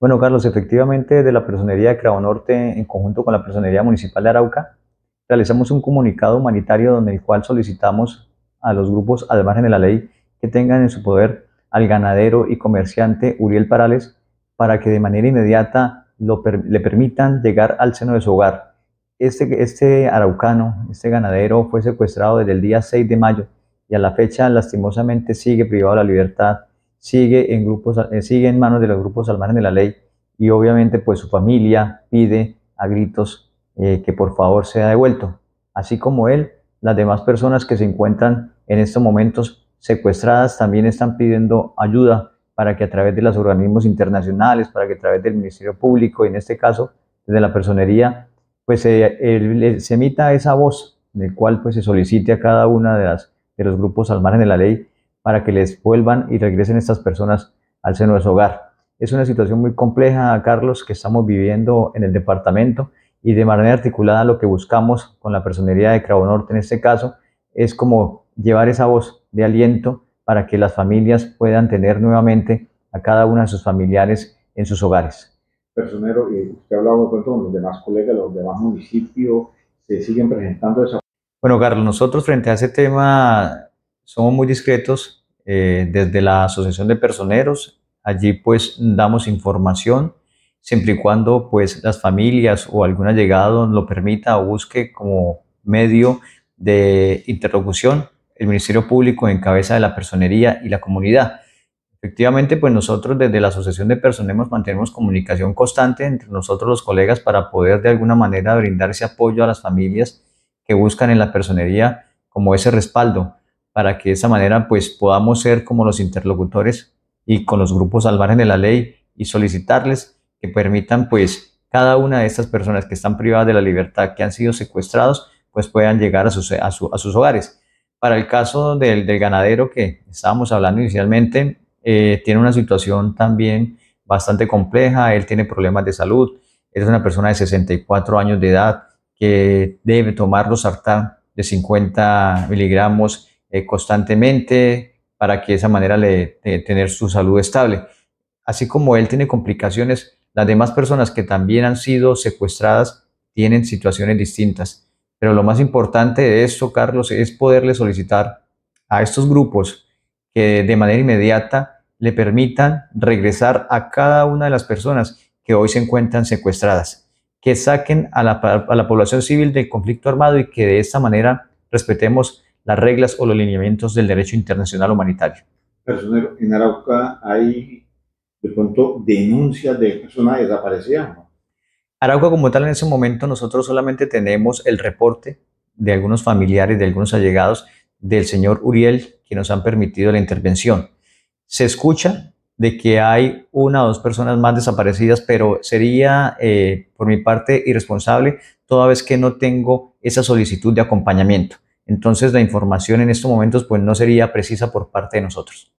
Bueno, Carlos, efectivamente, de la Personería de Cravo Norte, en conjunto con la Personería Municipal de Arauca, realizamos un comunicado humanitario donde el cual solicitamos a los grupos al margen de la ley que tengan en su poder al ganadero y comerciante Uriel Parales para que de manera inmediata le permitan llegar al seno de su hogar. Este, este araucano, este ganadero, fue secuestrado desde el día 6 de mayo y a la fecha lastimosamente sigue privado de la libertad sigue en, grupos, eh, manos de los grupos al margen de la ley y obviamente pues su familia pide a gritos eh, que por favor sea devuelto, así como él, las demás personas que se encuentran en estos momentos secuestradas también están pidiendo ayuda para que a través de los organismos internacionales, para que a través del Ministerio Público y en este caso de la personería, pues se emita esa voz en cual pues se solicite a cada una de las de los grupos al margen de la ley para que les vuelvan y regresen estas personas al seno de su hogar. Es una situación muy compleja, Carlos, que estamos viviendo en el departamento y de manera articulada lo que buscamos con la personería de Cravo Norte en este caso es como llevar esa voz de aliento para que las familias puedan tener nuevamente a cada uno de sus familiares en sus hogares. Personero, usted ha hablado con los demás colegas, los demás municipios, se siguen presentando esa... Bueno, Carlos, nosotros frente a ese tema somos muy discretos eh, desde la Asociación de Personeros. Allí pues damos información siempre y cuando pues las familias o algún allegado lo permita o busque como medio de interlocución el Ministerio Público en cabeza de la personería y la comunidad. Efectivamente, pues nosotros desde la Asociación de Personeros mantenemos comunicación constante entre nosotros los colegas para poder de alguna manera brindar ese apoyo a las familias que buscan en la personería como ese respaldo para que de esa manera pues podamos ser como los interlocutores y con los grupos al margen de la ley y solicitarles que permitan pues cada una de estas personas que están privadas de la libertad, que han sido secuestrados, pues puedan llegar a sus, sus hogares. Para el caso del, ganadero que estábamos hablando inicialmente, eh, tiene una situación también bastante compleja, él tiene problemas de salud, es una persona de 64 años de edad que debe tomar los sartán de 50 miligramos eh, constantemente para que de esa manera le eh, tener su salud estable. Así como él tiene complicaciones, las demás personas que también han sido secuestradas tienen situaciones distintas. Pero lo más importante de esto, Carlos, es poderle solicitar a estos grupos que de manera inmediata le permitan regresar a cada una de las personas que hoy se encuentran secuestradas, que saquen a la, a la población civil del conflicto armado y que de esta manera respetemos las reglas o los lineamientos del derecho internacional humanitario. Personero, en Arauca hay de pronto denuncias de personas desaparecidas. Arauca como tal en ese momento nosotros solamente tenemos el reporte de algunos familiares, de algunos allegados del señor Uriel que nos han permitido la intervención. Se escucha de que hay una o dos personas más desaparecidas, pero sería eh, por mi parte irresponsable toda vez que no tengo esa solicitud de acompañamiento. Entonces la información en estos momentos pues no sería precisa por parte de nosotros.